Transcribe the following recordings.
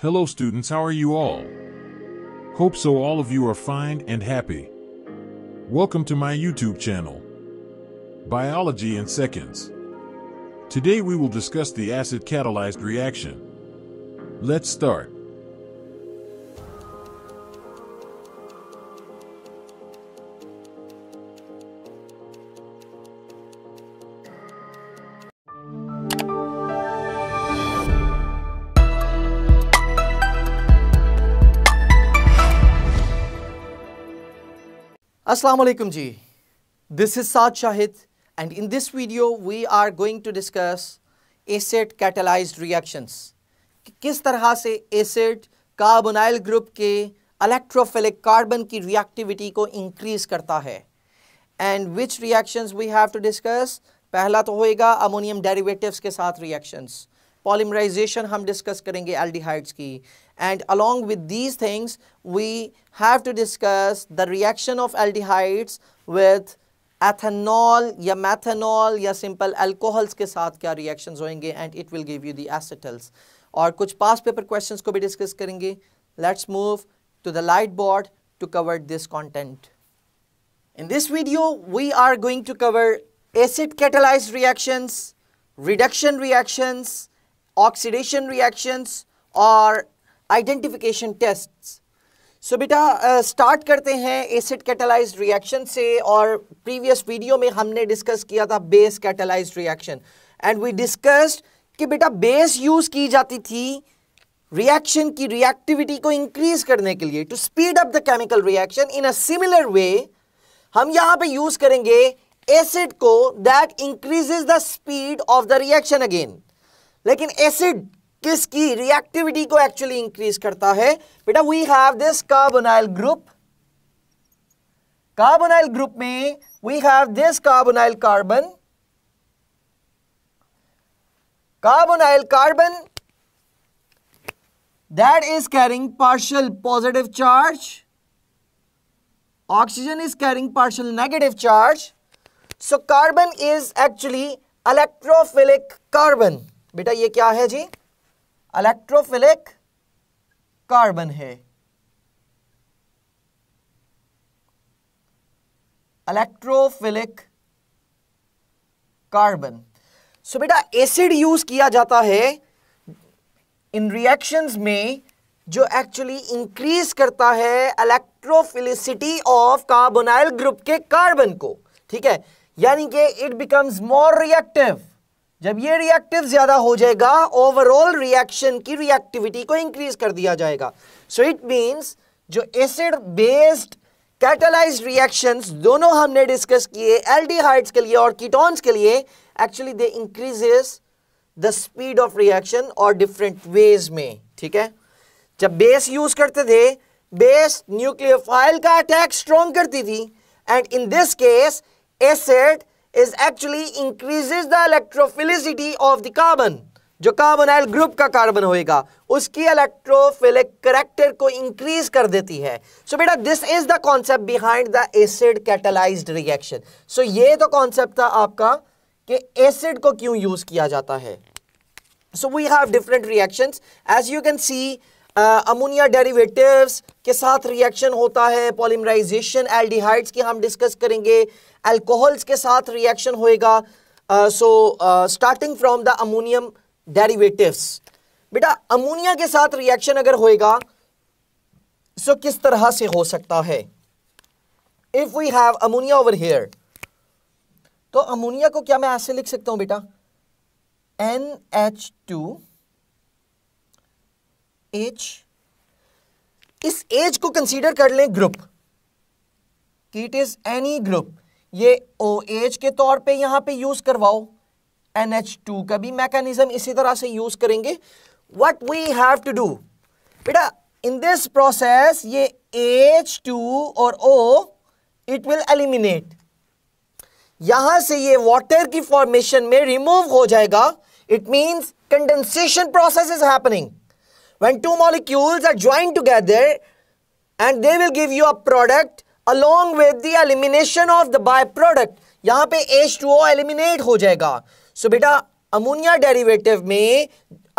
Hello students, how are you all? Hope so all of you are fine and happy. Welcome to my YouTube channel, Biology in Seconds. Today we will discuss the acid-catalyzed reaction. Let's start. Assalamu ji. This is Saad Shahid and in this video we are going to discuss acid e catalyzed reactions. किस तरह से acid carbonyl group के electrophilic carbon की reactivity को increase करता है and which reactions we have to discuss पहला तो होएगा अमोनियम डेरिवेटिव्स के साथ रिएक्शंस पॉलीमराइजेशन हम डिस्कस करेंगे एल्डिहाइड्स की and along with these things we have to discuss the reaction of aldehydes with ethanol या मैथेनॉल या सिंपल अल्कोहल्स के साथ क्या रिएक्शन होंगे and it will give you the acetals और कुछ पास पेपर क्वेश्चन को भी डिस्कस करेंगे let's move to the light board to cover this content in this video we are going to cover acid catalyzed reactions reduction reactions, oxidation reactions और identification tests so बेटा start करते हैं acid catalyse reaction से और previous video में हमने discuss किया था base catalyse reaction and we discussed कि बेटा बेस यूज़ की जाती थी रिएक्शन की रिएक्टिविटी को इंक्रीज करने के लिए to speed up the chemical reaction in a similar way हम यहां पे यूज़ करेंगे एसिड को that increases the speed of the reaction again लेकिन एसिड किसकी रिएक्टिविटी को एक्चुअली इंक्रीज करता है बेटा we have this carbonyl group carbonyl group में we have this carbonyl carbon carbonyl carbon that is carrying partial positive charge oxygen is carrying partial negative charge so carbon is actually electrophilic carbon बेटा ये क्या है जी electrophilic carbon है electrophilic carbon so बेटा acid use किया जाता है इन रिएक्शंस में जो एक्चुअली इंक्रीज करता है इलेक्ट्रोफिलिसिटी ऑफ कार्बोनाइल ग्रुप के कार्बन को ठीक है यानी कि इट बिकम्स मोर रिएक्टिव जब ये रिएक्टिव ज्यादा हो जाएगा ओवरऑल रिएक्शन की रिएक्टिविटी को इंक्रीज कर दिया जाएगा सो इट मींस जो एसिड बेस्ड कैटलाइज रिएक्शंस दोनों हमने डिस्कस किए एल्डिहाइड्स के लिए और कीटोन्स के लिए actually they increases the speed of reaction और डिफरेंट वेज में ठीक है जब बेस यूज करते थे बेस न्यूक्लियोफाइल का अटैक स्ट्रॉन्ग करती थी and in this case acid is actually increases the electrophilicity of the carbon जो कार्बोनाइल ग्रुप का कार्बन होएगा उसकी इलेक्ट्रोफिलिक करेक्टर को इंक्रीज कर देती है सो so, बेटा this is the concept behind the acid catalysed reaction so ये तो कॉन्सेप्ट था आपका कि एसिड को क्यों यूज किया जाता है so we have different reactions as you can see ammonia derivatives के साथ रिएक्शन होता है पॉलीमराइजेशन एल्डिहाइड्स की हम डिस्कस करेंगे अल्कोहल्स के साथ रिएक्शन होएगा so starting from the ammonium derivatives बेटा अमोनिया के साथ रिएक्शन अगर होएगा सो so किस तरह से हो सकता है if we have ammonia over here तो अमोनिया को क्या मैं ऐसे लिख सकता हूं बेटा एन एच टू एज इस एज को कंसीडर कर लें ग्रुप कि इट इज एनी ग्रुप ये ओ एज के तौर पे यहां पे यूज करवाओ एन एच टू का भी मैकेनिज्म इसी तरह से यूज करेंगे what we have to do बेटा इन दिस प्रोसेस ये एच टू और ओ इट विल एलिमिनेट यहां से ये वाटर की फॉर्मेशन में रिमूव हो जाएगा it means condensation process is happening When two molecules are joined together and they will give you a product along with the elimination of the byproduct. यहाँ पे H2O eliminate हो जाएगा. So बेटा ammonia derivative में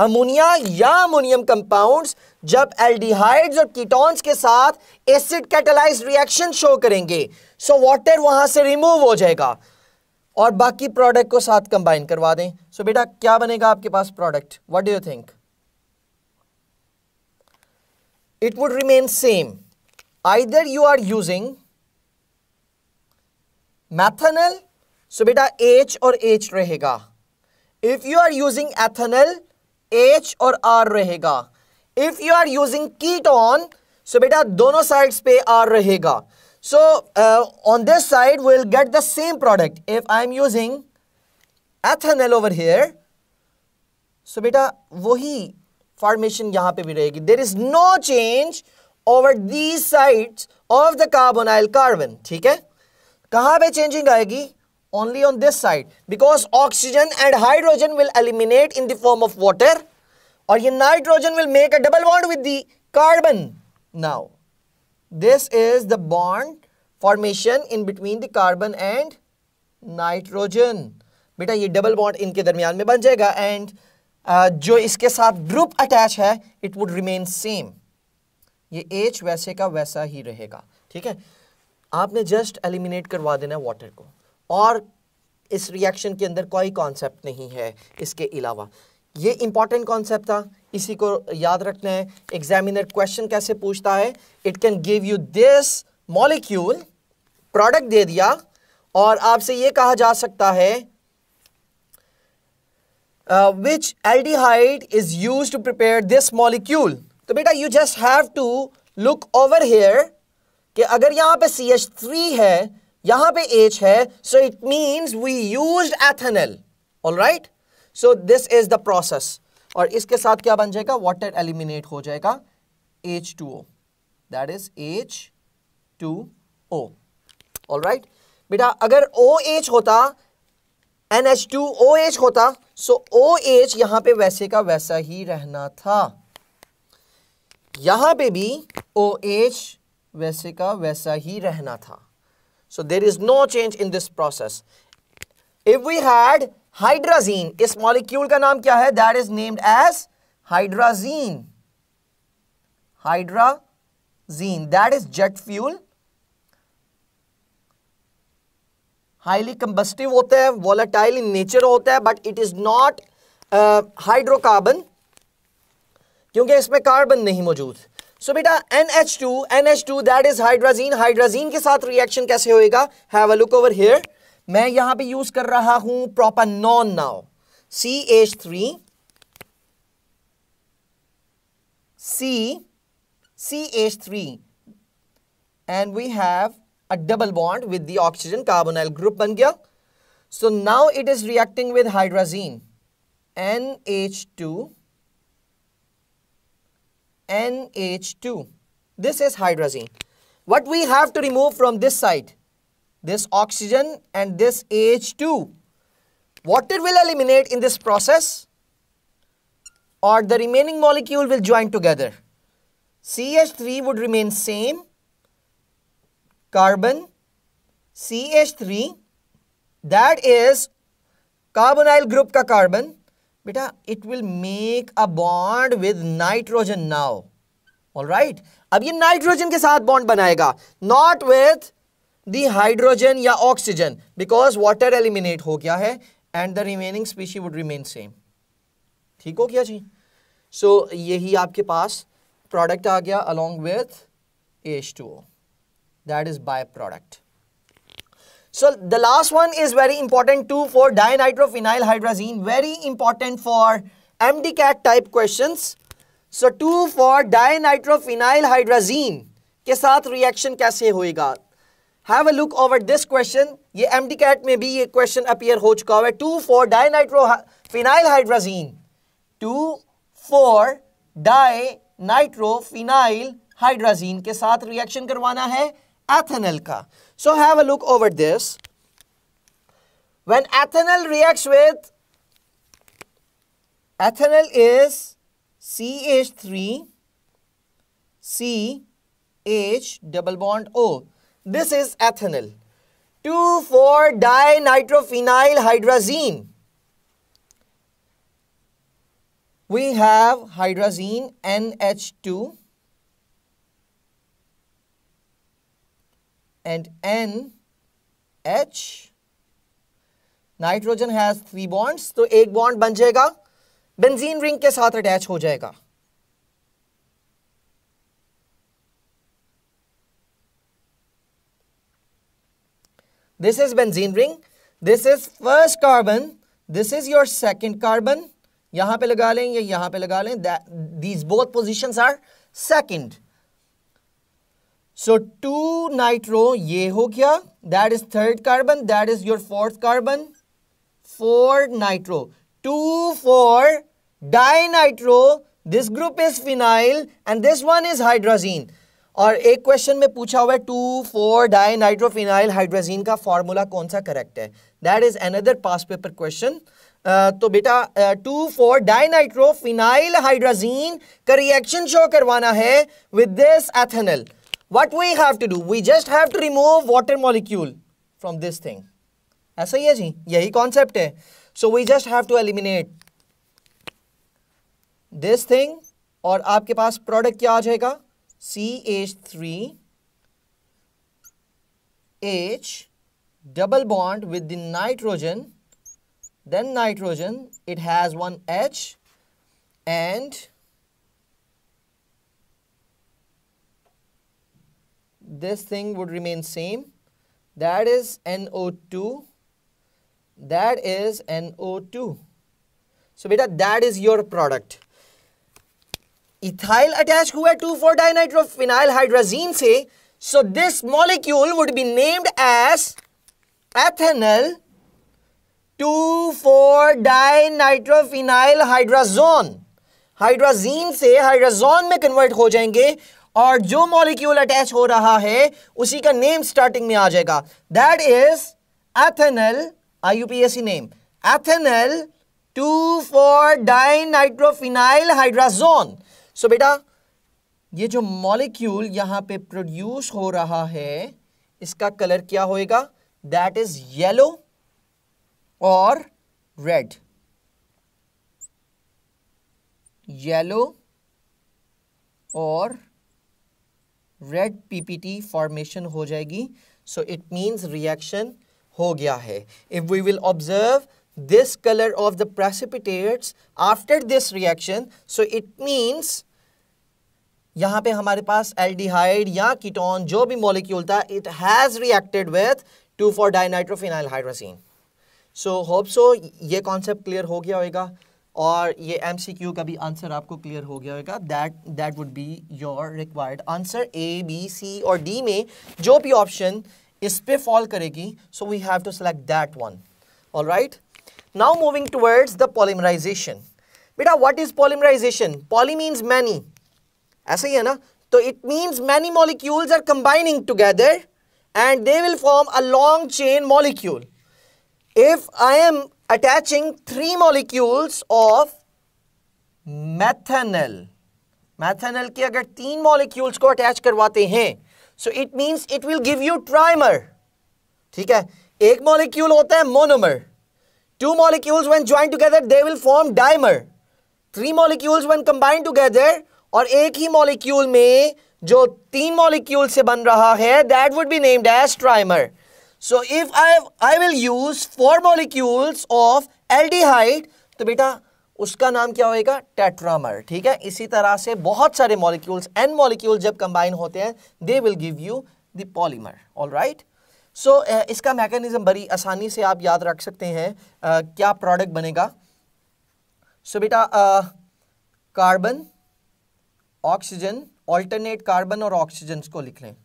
ammonia या ammonium compounds जब aldehydes और ketones के साथ एसिड कैटेलाइज रिएक्शन शो करेंगे सो so वाटर वहां से रिमूव हो जाएगा और बाकी प्रोडक्ट को साथ कंबाइन करवा दें सो so बेटा क्या बनेगा आपके पास product what do you think it would remain same. Either you are using methanol, so beta H or H rahega. If you are using ethanol, H or R rahega. If you are using ketone, so beta dono sides pe R rahega. So uh, on this side, we'll get the same product. If I'm using ethanol over here, so beta वही formation यहां पे भी रहेगी there is no change over the side of the carbonyl carbon ठीक है कहां पे changing आएगी only on this side because oxygen and hydrogen will eliminate in terms of water और ये nitrogen will make a double bond with the carbon now this is the bond formation in between the carbon and nitrogen बेटा ये double bond इनके दरमियान में बन जाएगा and जो इसके साथ ग्रुप अटैच है इट वुड रिमेन सेम ये एच वैसे का वैसा ही रहेगा ठीक है आपने जस्ट एलिमिनेट करवा देना है वाटर को और इस रिएक्शन के अंदर कोई कॉन्सेप्ट नहीं है इसके अलावा ये इंपॉर्टेंट कॉन्सेप्ट था इसी को याद रखना है एग्जामिनर क्वेश्चन कैसे पूछता है it can give you this molecule product दे दिया और आपसे ये कहा जा सकता है which height is use to prepare this molecule तो बेटा you just have to look over here कि अगर यहां पर सी एच थ्री है यहां पर एच है so it mean we use ethanal all right so this is the process और इसके साथ क्या बन जाएगा वॉटर एलिमिनेट हो जाएगा H two O that is H two O all right बेटा अगर ओ एच होता N H two O H होता सो ओ एच यहां पे वैसे का वैसा ही रहना था यहां पे भी ओ एच वैसे का वैसा ही रहना था so there is no change in this process if we had hydrazine इस मॉलिक्यूल का नाम क्या है that is named as hydrazine hydrazine that is jet fuel highly combustive होता है वॉलेटाइल इन नेचर होता है but it is not hydrocarbon क्योंकि इसमें कार्बन नहीं मौजूद सो बेटा NH2 NH2 that is hydrazine hydrazine के साथ रिएक्शन कैसे होएगा have a look over here मैं यहां पे यूज कर रहा हूं proper three now C H three and we have a double bond with the oxygen carbonyl group ban gaya. So now it is reacting with hydrazine NH2 NH2. This is hydrazine. What we have to remove from this side? This oxygen and this h 2 What it will eliminate in this process? Or the remaining molecule will join together. CH3 would remain same carbon CH3 that is carbonyl group ka carbon beta it will make a bond with nitrogen now all right अब ये nitrogen के साथ bond बनाएगा not with the hydrogen या oxygen because water eliminate हो गया है and the remaining species would remain same ठीक हो गया जी सो so, यही आपके पास प्रोडक्ट आ गया along with H two O that is byproduct. So the last one is very important too for dinitrofenyl hydrazine, very important for MDCAT type questions. So two for dinitrofenyl hydrazine के साथ reaction कैसे होएगा have a look over this question ये M D CAT में भी ये question appear हो चुका हुआ है two four dinitro phenyl hydrazine two four di nitrophenyl hydrazine ka So have a look over this. When ethanol reacts with ethanol is CH3 CH double bond O. This is ethanol. Two 4 dinitrophenyl hydrazine. We have hydrazine NH2 and N H nitrogen has three bonds तो एक bond bond बन जाएगा benzene ring के साथ attach हो जाएगा this is benzene ring this is first carbon this is your second carbon यहां पे लगा लें या यहां पे लगा लें these both position are second so two nitro ये हो गया that is third carbon that is your fourth carbon four nitro two four nitro this group is phenyl and this one is hydrazine और एक question में पूछा हुआ है two four di nitrophenyl hydrazine का फॉर्मूला कौन सा करेक्ट है that is another past paper question तो बेटा two four di nitrophenyl hydrazine का रिएक्शन शो करवाना है with this ethanal what we have to do we just have to remove water molecule from this thing ऐसा ही है जी यही concept है so we just have to eliminate this thing और आपके पास प्रोडक्ट क्या आ जाएगा C H three H double bond with the nitrogen then nitrogen it has one H and this thing would remain same that is NO2 that is NO2 so beta that is your product ethyl attached हुआ 2,4 dinitrophenyl hydrazine से so this molecule would be named as ethanol 2,4 dinitrophenyl hydrazone hydrazine से hydrazone में convert हो जाएंगे और जो molecule attach हो रहा है उसी का नेम स्टार्टिंग में आ जाएगा that is ethanal IUPAC name ethanal two four di nitrophenyl hydrazone so बेटा ये जो मॉलिक्यूल यहां पे प्रोड्यूस हो रहा है इसका कलर क्या होएगा दैट इज येलो और रेड येलो और रेड पीपीटी फॉर्मेशन हो जाएगी सो इट मीन्स रिएक्शन हो गया है if we will observe this colour of the precipitates after this reaction so it means यहाँ पे हमारे पास एल्डिहाइड या कीटोन जो भी मॉलिक्यूल था it has reacted with two four dinitrophenyl hydrazine so hope so ये कॉन्सेप्ट क्लियर हो गया होगा और ये एम सी क्यू का भी आंसर आपको क्लियर हो गया होगा that that would be your required answer A B C और डी में जो भी ऑप्शन इस पे फॉल करेगी so we have to select that one all right now moving towards the polymerisation बेटा what is polymerisation poly means many ऐसे ही है ना तो it means many molecules are combining together and they will form a long chain molecule if I am attaching three molecules of methanal methanal के अगर तीन molecules को attach करवाते हैं so it means it will give you trimer ठीक है एक molecule होता है monomer two molecules when join together they will form dimer three molecules when combine together और एक ही मॉलिक्यूल में जो तीन मॉलिक्यूल से बन रहा है that would be named as trimer so if I I will use four molecules of aldehyde तो बेटा उसका नाम क्या होएगा टेट्रामर ठीक है इसी तरह से बहुत सारे मॉलिक्यूल्स एन मॉलिक्यूल जब कंबाइन होते हैं they will give you the polymer all right so इसका मैकेनिज्म बड़ी आसानी से आप याद रख सकते हैं uh, क्या प्रोडक्ट बनेगा सो so, बेटा कार्बन ऑक्सीजन ऑल्टरनेट कार्बन और ऑक्सीजन को लिख लें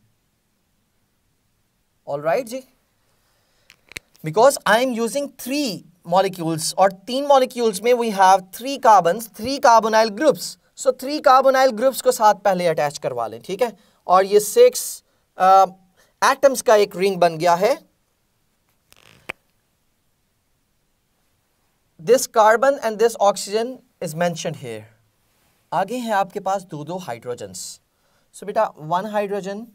ऑल राइट right, जी because I am using three molecules और तीन मॉलिक्यूल्स में we have three carbon three carbonyl groups so three carbonyl groups को साथ पहले अटैच करवा लें ठीक है और ये सिक्स एटम्स uh, का एक रिंग बन गया है this carbon and this oxygen is mention here आगे हैं आपके पास दो दो हाइड्रोजन सो बेटा one hydrogen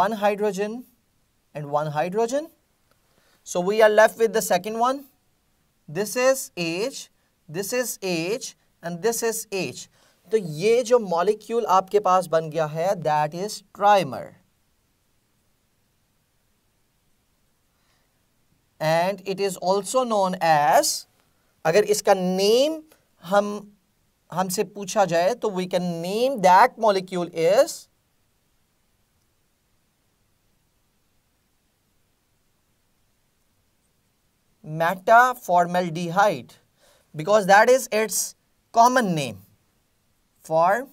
one hydrogen and one hydrogen. So we are left with the second one. This is H, this is H and this is H. तो ये जो मॉलिक्यूल आपके पास बन गया है that is trimer and it is also known as अगर इसका name हम हमसे पूछा जाए तो we can name that molecule is metaformaldehyde because that is its common name for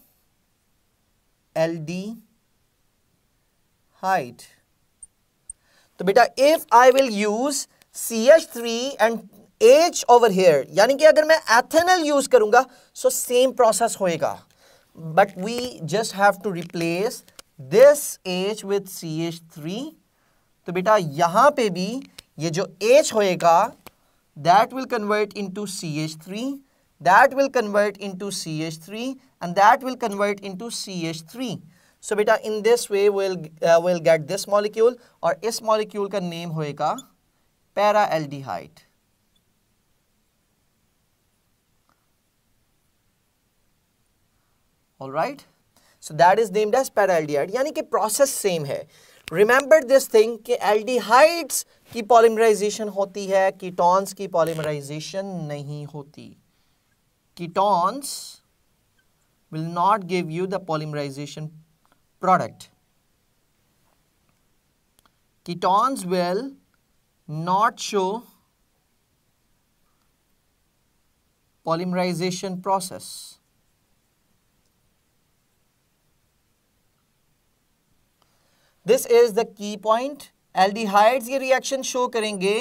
aldehyde तो बेटा if I will use C H three and H over here यानी कि अगर मैं एथेनल यूज करूंगा सो सेम प्रोसेस होएगा but we just have to replace this H with C H three तो बेटा यहां पे भी ये जो एच होएगा that will convert into C H three that will convert into C H three and that will convert into C H three so बेटा in this way will will get this molecule और इस molecule का name होएगा paraldehyde all right so that is named as paraldehyde यानी कि process same है remember this thing कि aldehydes की पॉलीमराइजेशन होती है कीटॉन्स की पॉलीमराइजेशन नहीं होती ketones will not give you the polymerisation product ketones will not show polymerisation process this is the key point aldehydes ये रिएक्शन शो करेंगे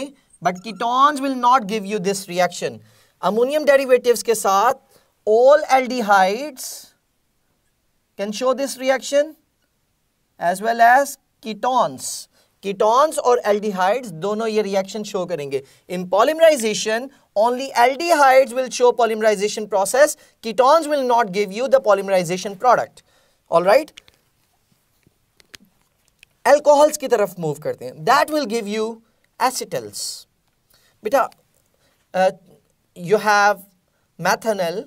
but ketones will not give you this reaction ammonium derivative के साथ all aldehydes can show this reaction as well as ketones ketones और aldehydes दोनों ये reaction show करेंगे in polymerisation only aldehydes will show polymerisation process ketones will not give you the polymerisation product all right alcohols की तरफ move करते हैं that will give you acetals बेटा you have मैथनल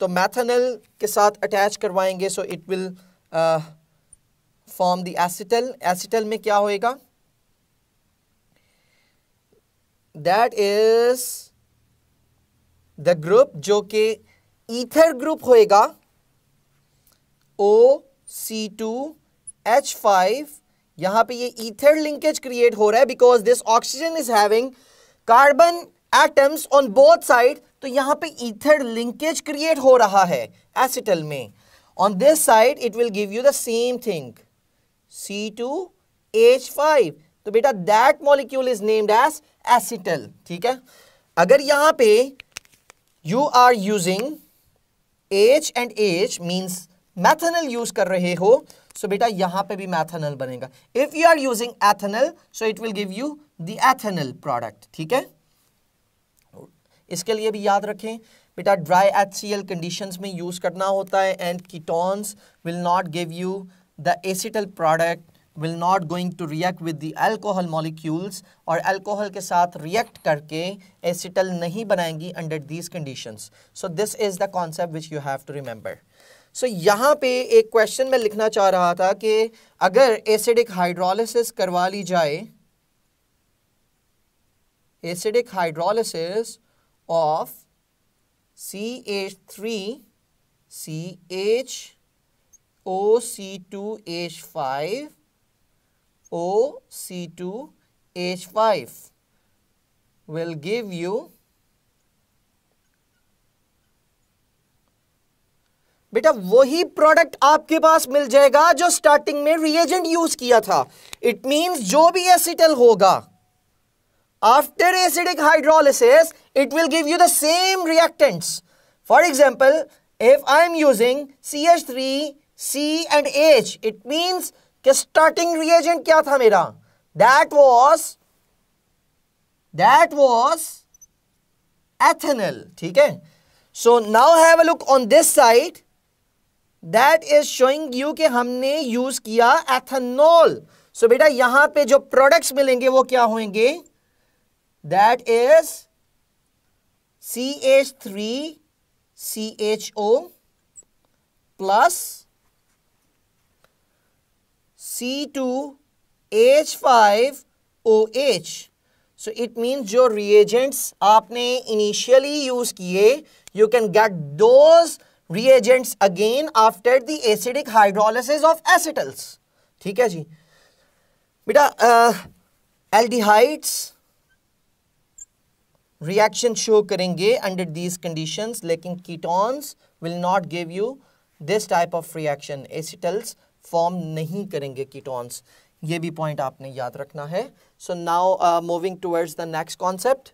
तो मैथनल के साथ अटैच करवाएंगे so it will form the acetal acetal में क्या होएगा दैट इज द ग्रुप जो कि ईथर ग्रुप होएगा O C two H five यहां पे ये ईथर लिंकेज क्रिएट हो रहा है because this oxygen is having carbon atoms on both side तो यहां पे ईथर लिंकेज क्रिएट हो रहा है एसिटल में on this side it will give you the same thing C two H five तो बेटा that molecule is named as acetal ठीक है अगर यहां पे you are using H and H means methanal use कर रहे हो सो बेटा यहाँ पे भी मैथनल बनेगा if you are using ethanal so it will give you the ethanal product ठीक है इसके लिए भी याद रखें बेटा dry H C L condition में यूज़ करना होता है and ketones will not give you the acetal product will not going to react with the alcohol molecules और एल्कोहल के साथ रिएक्ट करके एसिटल नहीं बनाएंगी under these conditions so this is the concept which you have to remember so so, यहाँ पे एक question मैं लिखना चाह रहा था कि अगर एसिडिक हाइड्रोलिसिस करवा ली जाए acidic hydrolysis of C H three C H O C two H five O C two H five will give you बेटा वही प्रोडक्ट आपके पास मिल जाएगा जो स्टार्टिंग में रिएजेंट यूज किया था इट मीन जो भी एसिटल होगा after acidic hydrolysis it will give you the same reactants for example if I am using C H three C and H it mean starting reagent क्या था मेरा that was that was ethanal ठीक है so now have a look on this side that is showing you कि हमने use किया ethanol सो बेटा यहां पे जो प्रोडक्ट्स मिलेंगे वो क्या होंगे that is C H three C H O plus C two H five O H so it means जो रिएजेंट्स आपने इनिशियली यूज किए you can get those reagents again after the acidic hydrolysis of acetals ठीक है जी बेटा aldehydes reaction show करेंगे under these condition लेकिन ketones will not give you this type of reaction acetals form नहीं करेंगे ketones ये भी पॉइंट आपने याद रखना है so now moving towards the next concept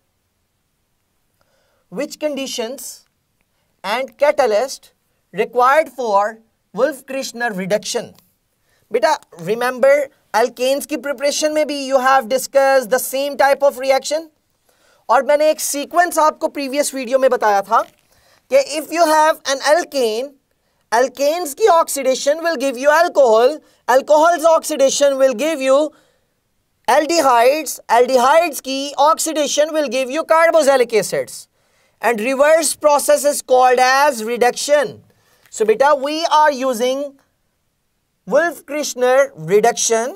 which conditions and catalyst required for Wolf Krishner reduction. Beta, remember alkanes ki preparation mein bhi you have discussed the same type of reaction. aur maine ek sequence aapko previous video mein bataya tha ki if you have an alkane, alkanes ki oxidation will give you alcohol, alcohol's oxidation will give you aldehydes, aldehydes ki oxidation will give you carboxylic acids. And reverse process is called as reduction so बेटा we are using Wolff Krishner reduction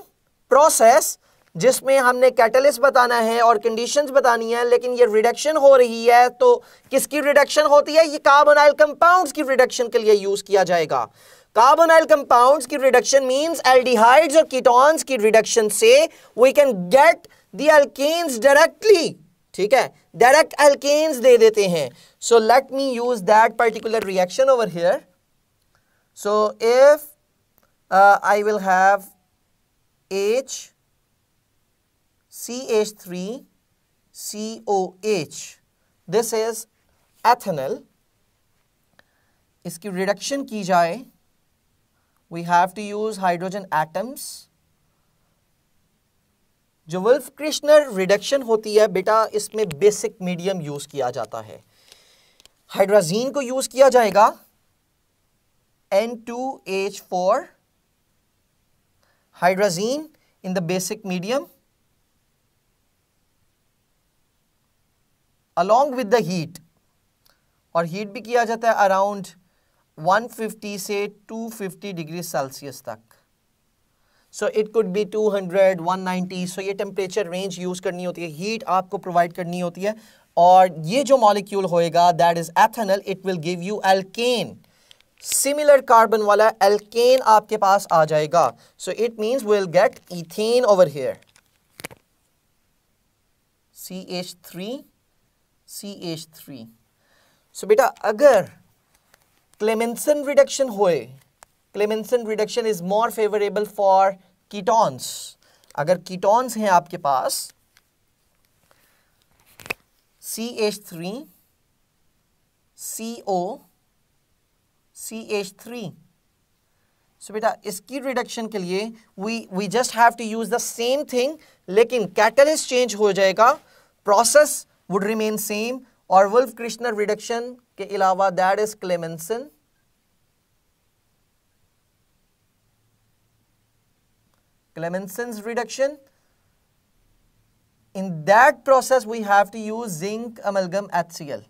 process जिसमें हमने catalyst बताना है और conditions बतानी है लेकिन ये रिडक्शन हो रही है तो किसकी रिडक्शन होती है ये कार्बोनाइल कंपाउंड्स की रिडक्शन के लिए यूज किया जाएगा कार्बोनाइल कंपाउंड्स की रिडक्शन मींस एल्डिहाइड्स और कीटोन्स की रिडक्शन से we can get the directly ठीक है डायरेक्ट एल्केन्स दे देते हैं so let me use that particular reaction over here so if I will have H C H three C O H this is ethanal इसकी reduction की जाए we have to use hydrogen atoms जो Wolff Kishner reduction होती है बेटा इसमें basic medium use किया जाता है हाइड्राजीन को यूज किया जाएगा N two H four hydrazine in the basic medium along with the heat और हीट भी किया जाता है अराउंड 150 से 250 डिग्री सेल्सियस तक so it could be 200, 190 so so ये टेम्परेचर रेंज यूज़ करनी होती है हीट आपको प्रोवाइड करनी होती है और ये जो मॉलिक्यूल होएगा that is ethanal it will give you alkane similar carbon वाला एल्केन आपके पास आ जाएगा so it means will get ethane over here C H three C H three so बेटा अगर क्लेमेंसन रिडक्शन होए Clemmensen reduction is more favourable for ketones अगर ketones हैं आपके पास C H three C O C H three so बेटा इसकी reduction के लिए we we just have to use the same thing लेकिन कैटलिस्ट चेंज हो जाएगा प्रोसेस वुड रिमेन सेम और वुल्फ कृष्णर रिडक्शन के अलावा that is Clemmensen Clemenson's reduction. In that process, we have to use zinc amalgam HCl.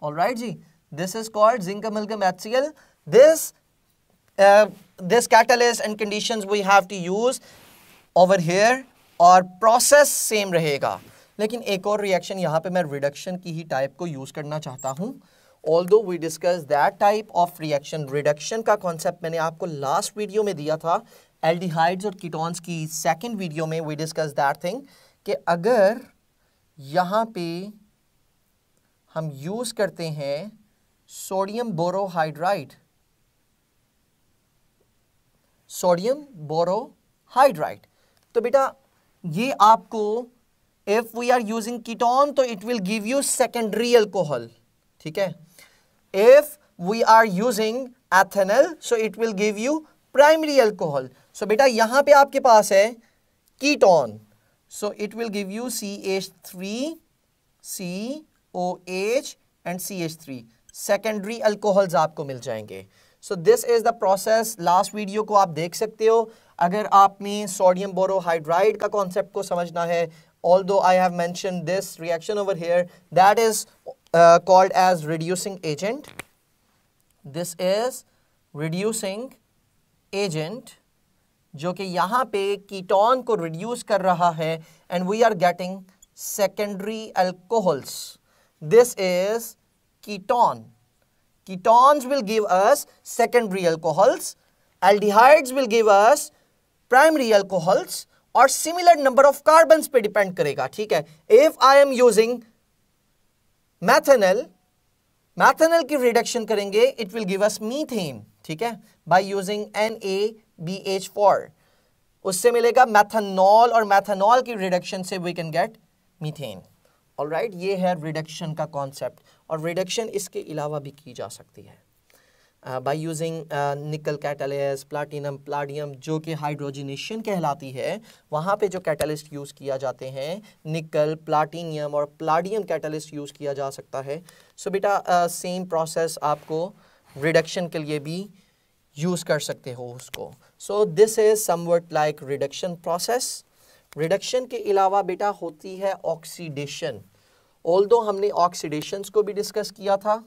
All right, G. This is called zinc amalgam HCl. This, uh, this catalyst and conditions we have to use over here और process same रहेगा लेकिन एक और reaction यहाँ पे मैं reduction की ही type को यूज़ करना चाहता हूँ although we discuss that type of reaction reduction का कॉन्सेप्ट मैंने आपको लास्ट वीडियो में दिया था एल्डिहाइड्स और कीटोन्स की सेकेंड वीडियो में वी डिस्कस दैट थिंग कि अगर यहाँ पे हम यूज़ करते हैं सोडियम बोरोहाइड्राइड सोडियम बोरोहाइड्राइड तो बेटा ये आपको if we are using ketone तो it will give you secondary alcohol ठीक है If we are using ethanol, so it will give you primary alcohol. So beta yahan pe aapke paas hai ketone So it will give you CH3, COH and CH3. Secondary alcohols aapko mil jayenge So this is the process. Last video को आप देख सकते हो अगर आपने sodium borohydride ka concept ko samajhna hai although I have mentioned this reaction over here that is uh, called as reducing agent. This is reducing agent जो कि यहाँ पे कीटोन को रिड्यूस कर रहा है and we are getting secondary alcohols this is ketone ketones will give us secondary alcohols aldehydes will give us primary alcohols और similar number of carbons पे depend करेगा ठीक है if I am using मैथेनल मैथेनल की reduction करेंगे it will give us methane ठीक है by using N A B H four उससे मिलेगा मैथनॉल और मैथनॉल की रिडक्शन से we can get methane all right ये है रिडक्शन का कॉन्सेप्ट और रिडक्शन इसके अलावा भी की जा सकती है बाय यूजिंग निकल कैटलिस प्लाटिनम प्लाडियम जो कि हाइड्रोजिनेशन कहलाती है वहाँ पे जो कैटलिस्ट यूज़ किया जाते हैं निकल प्लाटिनियम और प्लाडियम कैटलिस्ट यूज़ किया जा सकता है सो so, बेटा सेम uh, प्रोसेस आपको रिडक्शन के लिए भी यूज़ कर सकते हो उसको so this is something like reduction process reduction के अलावा बेटा होती है ऑक्सीडेशन ऑल हमने ऑक्सीडेशंस को भी डिस्कस किया था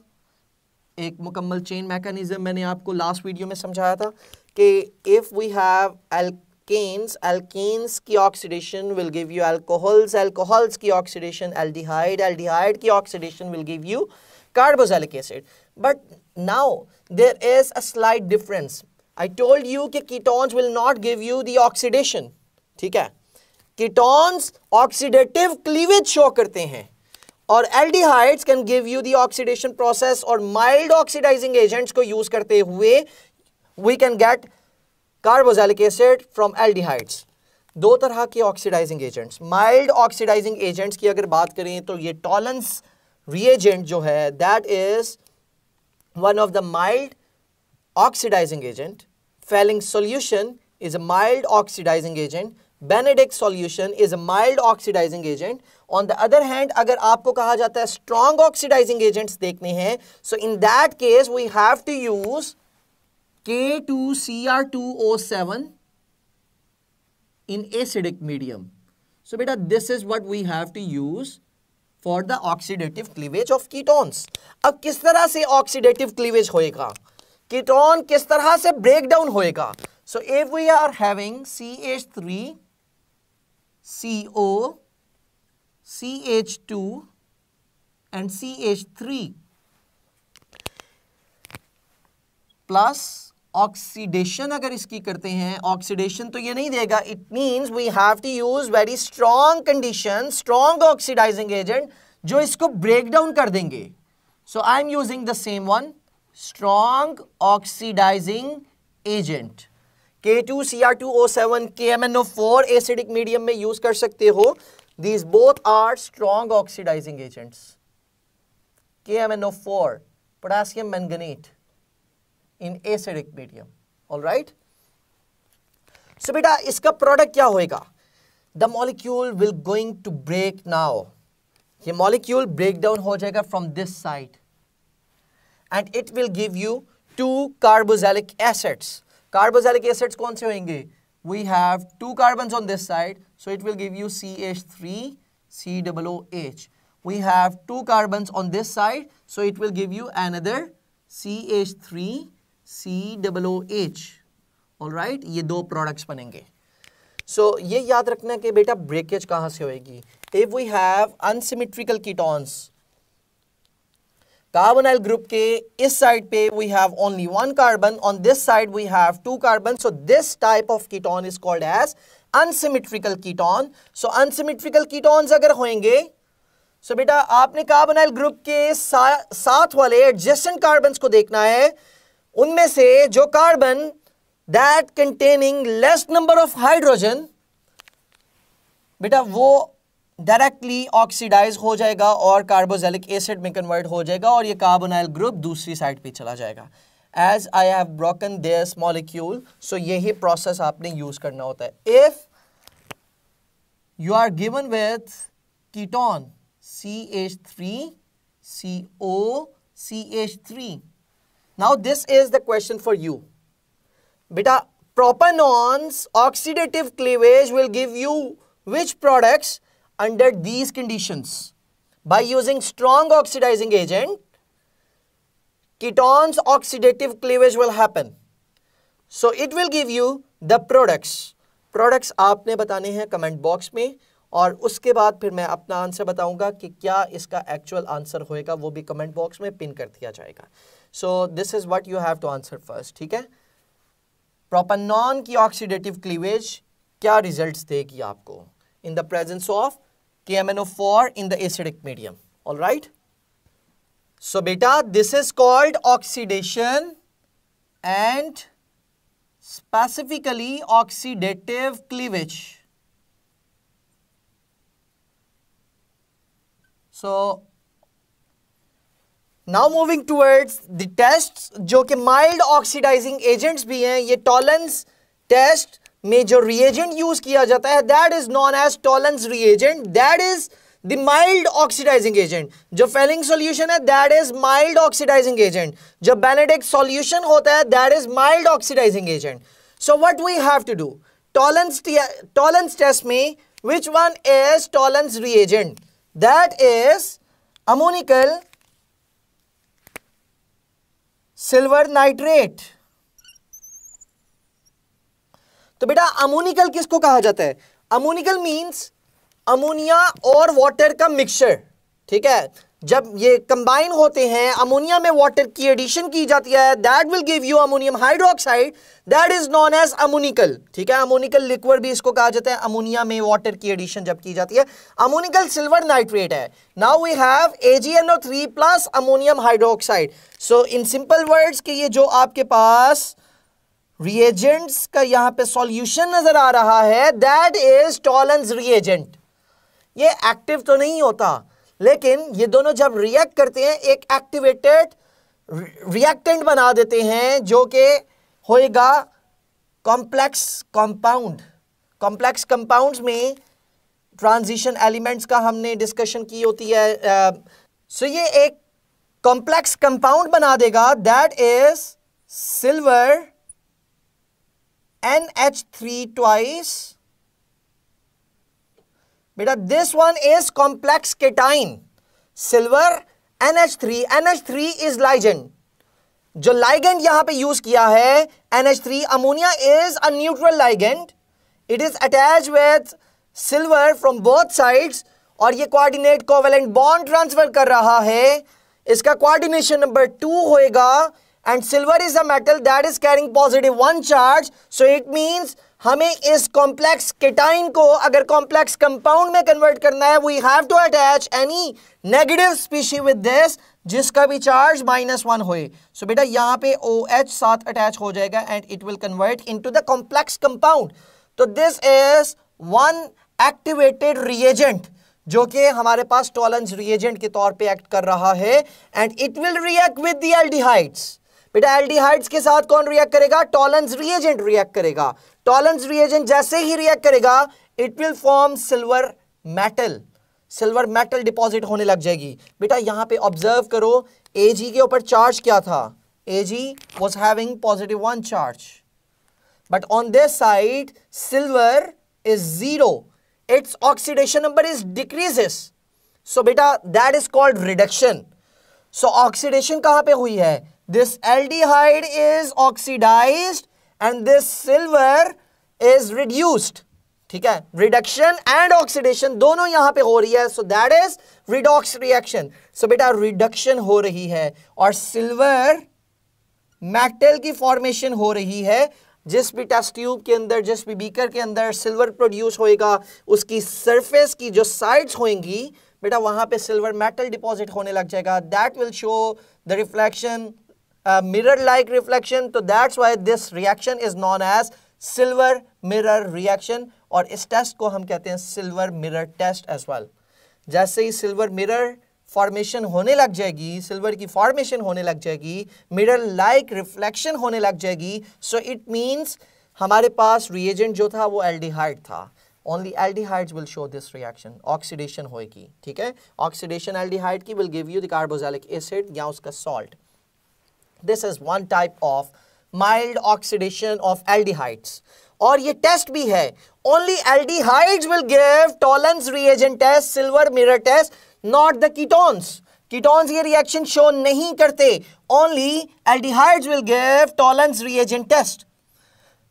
एक मुकम्मल चेन मैकेनिज़्म मैंने आपको लास्ट वीडियो में समझाया था कि if we have alkanes alkanes की oxidation will give you alcohols alcohols की ऑक्सीडेशन एल्डिहाइड एल्डिहाइड की oxidation will give you carboxylic acid but now there is a slight difference I told you कि ketones will not give you the oxidation ठीक है ketones oxidative cleavage show करते हैं और aldehydes can give you the oxidation process और mild oxidising agents को use करते हुए we can get carboxylic acid from aldehydes दो तरह के oxidising agents mild oxidising agents की अगर बात करें तो ये टॉलेंस रिएजेंट जो है that is one of the mild oxidising agent Fehling solution is a mild oxidising agent Benedict solution is a mild oxidising agent on the other hand अगर आपको कहा जाता है स्ट्रॉन्ग ऑक्सीडाइजिंग एजेंट्स देखने हैं so in that case we have to use K two C R two O seven in acidic medium so बेटा this is what we have to use for the oxidative cleavage of ketones अब किस तरह से oxidative cleavage होएगा ketone किस तरह से break down होएगा so if we are having C H three C H two and C H three plus oxidation अगर इसकी करते हैं ऑक्सीडेशन तो ये नहीं देगा it means we have to use very strong condition strong oxidising agent जो इसको ब्रेक डाउन कर देंगे so I am using the same one strong oxidising agent two two O O seven K M N four acidic medium में use कर सकते हो these both are strong oxidizing agents K M N O four potassium manganate in acidic medium all right so बेटा इसका product क्या होगा the molecule will going to break now ये molecule break down हो जाएगा from this side and it will give you two carboxylic acids carboxylic acids कौन से होंगे we have two carbon on this side so it will give you C H three C double H we have two carbon on this side so it will give you another C H three C double H all right ये दो products बनेंगे सो so, ये याद रखना है कि बेटा breakage कहाँ से होएगी if we have unsymmetrical ketones carbonyl group ke is side pe we have only one carbon on this side we have two carbons so this type of ketone is called as unsymmetrical ketone so unsymmetrical ketones agar hoenge so so, बेटा आपने carbonyl group के सा, साथ वाले adjacent carbons को देखना है उनमें से जो carbon that containing less number of hydrogen बेटा वो डायरेक्टली ऑक्सीडाइज हो जाएगा और कार्बोजेलिक एसिड में कन्वर्ट हो जाएगा और ये कार्बोनाइल ग्रुप दूसरी साइड पे चला जाएगा as I have broken this molecule so यही प्रोसेस आपने यूज करना होता है if you are given with ketone C H three C O C H three now this is the question for you बेटा propanons oxidative cleavage will give you which products under these conditions by using strong oxidizing agent ketones oxidative cleavage will happen so it will give you the products products आपने बताने हैं comment box में और उसके बाद फिर मैं अपना आंसर बताऊंगा कि क्या इसका एक्चुअल आंसर होएगा वो भी कमेंट बॉक्स में पिन कर दिया जाएगा so this is what you have to answer first ठीक है प्रोपनॉन की ऑक्सीडेटिव क्लीवेज क्या रिजल्ट्स देगी आपको in the presence of KMNO4 in the acidic medium. All right. So, beta, this is called oxidation and specifically oxidative cleavage. So, now moving towards the tests, which are mild oxidizing agents, भी हैं ये test. में जो reagent use किया जाता है that is known as Tollens reagent that is the mild oxidising agent जो Fehling solution है that is mild oxidising agent जो बेनेडिक सॉल्यूशन होता है that is mild oxidising agent so what we have to do Tollens Tollens test में which one as Tollens reagent that is ammoniacal silver nitrate तो बेटा ammoniacal किसको कहा जाता है अमोनिकल मीन्स अमोनिया और वाटर का मिक्सचर ठीक है जब ये कंबाइन होते हैं अमोनिया में वाटर की एडिशन की जाती है that will give you ammonium hydroxide that is known as ammoniacal ठीक है अमोनिकल लिक्वर भी इसको कहा जाता है अमोनिया में वाटर की एडिशन जब की जाती है अमोनिकल सिल्वर नाइट्रेट है now we have N O three plus ammonium hydroxide so in simple words के ये जो आपके पास रिएजेंट्स का यहां पे सॉल्यूशन नजर आ रहा है दैट इज टॉलेंस रिएजेंट ये एक्टिव तो नहीं होता लेकिन ये दोनों जब रिएक्ट करते हैं एक एक्टिवेटेड रिएक्टेंट बना देते हैं जो कि होएगा कॉम्प्लेक्स कंपाउंड कॉम्प्लेक्स कंपाउंड्स में ट्रांजिशन एलिमेंट्स का हमने डिस्कशन की होती है सो so ये एक कॉम्प्लेक्स कंपाउंड बना देगा that is silver N H three twice बेटा this one is complex cation silver N H three N H three is ligand जो लाइगेंट यहां पर यूज किया है N H three ammonia is a neutral ligand it is attach with silver from both side और ये coordinate covalent bond transfer कर रहा है इसका कॉर्डिनेशन नंबर टू होएगा and silver is a metal that is carrying positive one charge so it means हमें इस complex cation को अगर कॉम्प्लेक्स कंपाउंड में कन्वर्ट करना है we have to attach any negative species with this जिसका भी चार्ज माइनस वन होए सो बेटा यहाँ पे ओ एच साथ अटैच हो जाएगा and it will convert into the complex compound तो this is one activated reagent जो कि हमारे पास टॉलेंस रिएजेंट के तौर पे एक्ट कर रहा है and it will react with the aldehydes बेटा एल्डिहाइड्स के साथ कौन रिएक्ट करेगा टॉलेंस रिएजेंट रिएक्ट करेगा टॉलेंस रिएजेंट जैसे ही रिएक्ट करेगा it will form silver metal silver metal deposit होने लग जाएगी बेटा यहां पे ऑब्जर्व करो एजी के ऊपर चार्ज क्या था AG was having positive one charge but on this side silver is zero its oxidation number is decreases so बेटा that is called reduction so oxidation कहां पे हुई है This aldehyde is oxidized and this silver is reduced. ठीक है reduction and oxidation दोनों यहां पे हो रही है so that is redox reaction so बेटा रिडक्शन हो रही है और सिल्वर मैक्टेल की फॉर्मेशन हो रही है जिस भी टेस्ट ट्यूब के अंदर जिस भी बीकर के अंदर सिल्वर प्रोड्यूस होएगा उसकी सरफेस की जो साइड्स होएंगी बेटा वहां पे सिल्वर मेटल डिपॉजिट होने लग जाएगा that will show the reflection mirror like reflection तो that's why this reaction is known as silver mirror reaction और इस टेस्ट को हम कहते हैं silver mirror test as well जैसे ही सिल्वर मिरर फॉर्मेशन होने लग जाएगी सिल्वर की फॉर्मेशन होने लग जाएगी मिरर लाइक रिफ्लेक्शन होने लग जाएगी सो इट मींस हमारे पास रिएजेंट जो था वो एल्डिहाइड था only aldehydes will show this reaction oxidation होएगी ठीक है ऑक्सीडेशन एल्डिहाइड की will give you the carboxylic acid या उसका salt this is one type of mild oxidation of aldehydes और ये टेस्ट भी है only aldehydes will give Tollens reagent test silver mirror test not the ketones ketones ये reaction show नहीं करते only aldehydes will give Tollens reagent test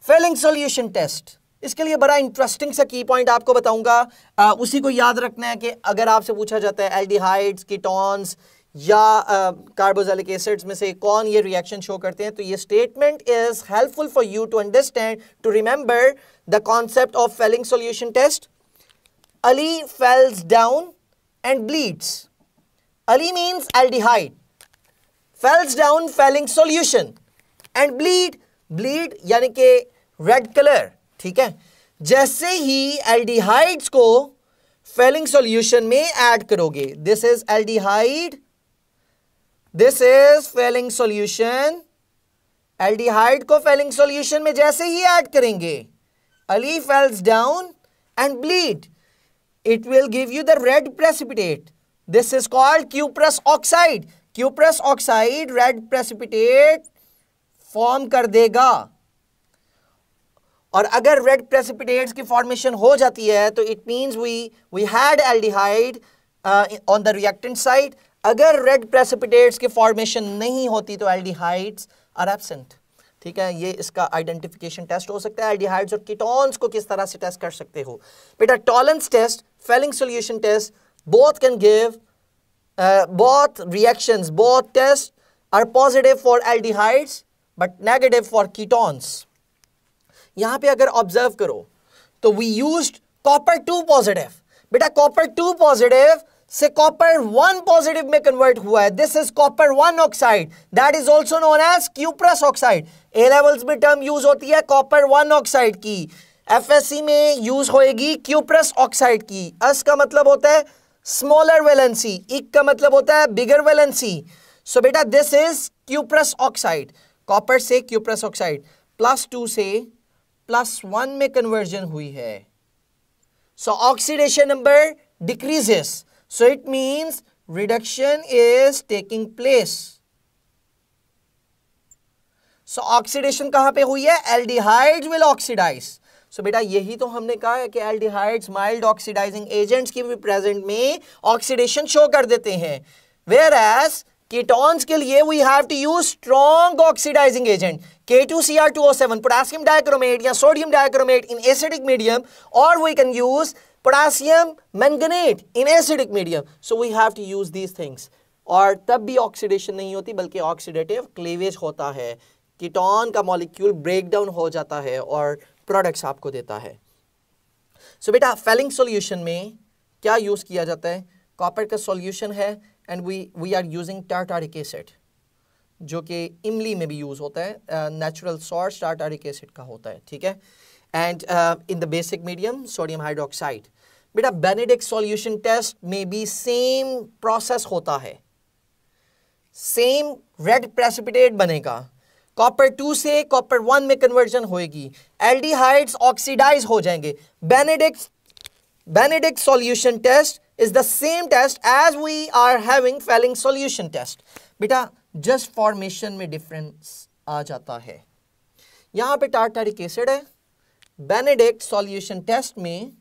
Fehling solution test इसके लिए बड़ा इंटरेस्टिंग सा की पॉइंट आपको बताऊंगा उसी को याद रखना है कि अगर आपसे पूछा जाता है एल्डिहाइड्स कीटोन्स या कार्बोजेलिक uh, एसिड्स में से कौन ये रिएक्शन शो करते हैं तो ये statement is helpful for you to understand to remember the concept of Fehling solution test Ali falls down and bleeds Ali means aldehyde falls down Fehling solution and bleed bleed यानी कि रेड कलर ठीक है जैसे ही एल्डिहाइड्स को Fehling solution में add करोगे this is aldehyde this is Fehling solution aldehyde को फेलिंग सॉल्यूशन में जैसे ही ऐड करेंगे Ali falls down and bleed it will give you the red precipitate this is called cuprous oxide cuprous oxide red precipitate form कर देगा और अगर red precipitate की फॉर्मेशन हो जाती है तो it means we we had aldehyde on the reactant side अगर रेड प्रेसिपिटेट्स की फॉर्मेशन नहीं होती तो एल्डिहाइड्स आर एबसेंट ठीक है ये इसका आइडेंटिफिकेशन टेस्ट हो सकता है एल्डिहाइड्स और कीटोन्स को किस तरह से टेस्ट कर सकते हो बेटा Tollens test Fehling solution test both can give both reaction both test are positive for aldehydes but negative for ketones यहां पे अगर ऑब्जर्व करो तो we use copper two positive बेटा कॉपर टू पॉजिटिव से कॉपर वन पॉजिटिव में convert हुआ है this is copper one oxide that is also known as cuprous oxide A levels में टर्म यूज होती है कॉपर वन ऑक्साइड की FSc में यूज होएगी क्यूप्रस ऑक्साइड की एस का मतलब होता है स्मॉलर वेलेंसी इक का मतलब होता है बिगर वेलेंसी सो बेटा this is cuprous oxide copper से क्यूप्रस ऑक्साइड प्लस टू से प्लस वन में कन्वर्जन हुई है so oxidation number decreases So it means reduction is taking place. so, oxidation कहां पे हुई है एल्डिहाइड्स विल ऑक्सीडाइज सो बेटा यही तो हमने कहा है कि एल्डिहाइड्स माइल्ड ऑक्सीडाइजिंग एजेंट्स की भी प्रेजेंट में ऑक्सीडेशन शो कर देते हैं वेयर एज कीटोन्स के लिए we have to use strong oxidizing agent seven potassium dichromate या sodium dichromate in acidic medium और we can use potassium manganate in acidic medium so we have to use these things और तब भी oxidation नहीं होती बल्कि oxidative cleavage होता है कीटोन का मॉलिक्यूल ब्रेकडाउन हो जाता है और प्रोडक्ट्स आपको देता है सो so, बेटा फेलिंग सॉल्यूशन में क्या यूज़ किया जाता है कॉपर का सॉल्यूशन है and we we are using tartaric acid जो कि इमली में भी यूज़ होता है नेचुरल सॉर्स टार्टारिक एसिड का होता है ठीक है and uh, in the basic medium sodium hydroxide बेटा बेनेडिक्ट सॉल्यूशन टेस्ट में भी सेम प्रोसेस होता है सेम रेड प्रेसिपिटेट बनेगा कॉपर टू से कॉपर वन में कन्वर्जन होएगी एल्डिहाइड्स ऑक्सीडाइज हो जाएंगे Benedict Benedict solution test is the same test as we are having Fehling solution test बेटा जस्ट फॉर्मेशन में डिफरेंस आ जाता है यहां पे टार्टारिक एसिड है बेनेडिक्ट सॉल्यूशन टेस्ट में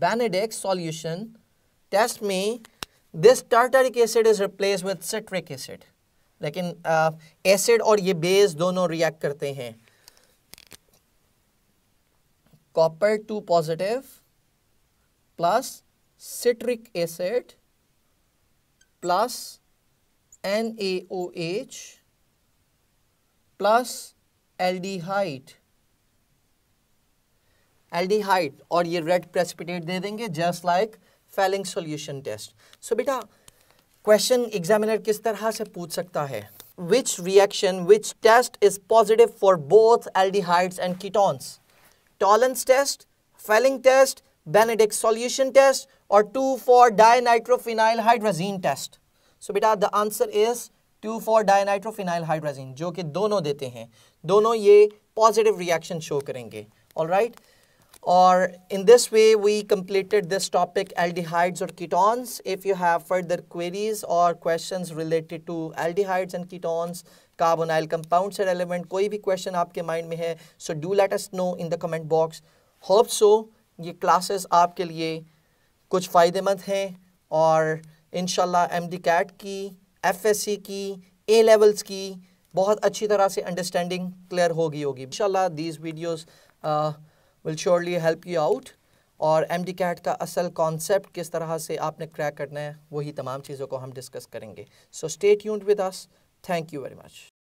बेनेडिक्ट सॉल्यूशन टेस्ट में this tartaric acid is replace with citric acid लेकिन एसिड uh, और ये बेस दोनों रिएक्ट करते हैं copper two positive plus citric acid plus N A O H plus aldehyde aldehyde और ये रेड प्रेसिपिटेट दे देंगे just like Fehling solution test so बेटा क्वेश्चन एग्जामिनर किस तरह से पूछ सकता है which reaction which test is positive for both aldehydes and ketones Tollens test Fehling test Benedict solution test और two four dinitrophenyl hydrazine test so बेटा the answer is two four dinitrophenyl hydrazine जो कि दोनों देते हैं दोनों ये positive reaction show करेंगे ऑल राइट और in this way we completed this topic aldehydes और ketones if you have further queries और question related to aldehydes and ketones carbonyl compound से relevant कोई भी question आपके mind में है so do let us know in the comment box hope so ये classes आपके लिए कुछ फ़ायदेमंद हैं और इन शह एम डी कैट की एफएससी की ए लेवल्स की बहुत अच्छी तरह से अंडरस्टैंडिंग क्लियर होगी होगी इंशाल्लाह these videos will surely help you out और एम डी कैट का असल कॉन्सेप्ट किस तरह से आपने क्रैक करना है वही तमाम चीज़ों को हम डिस्कस करेंगे so stay tuned with us thank you very much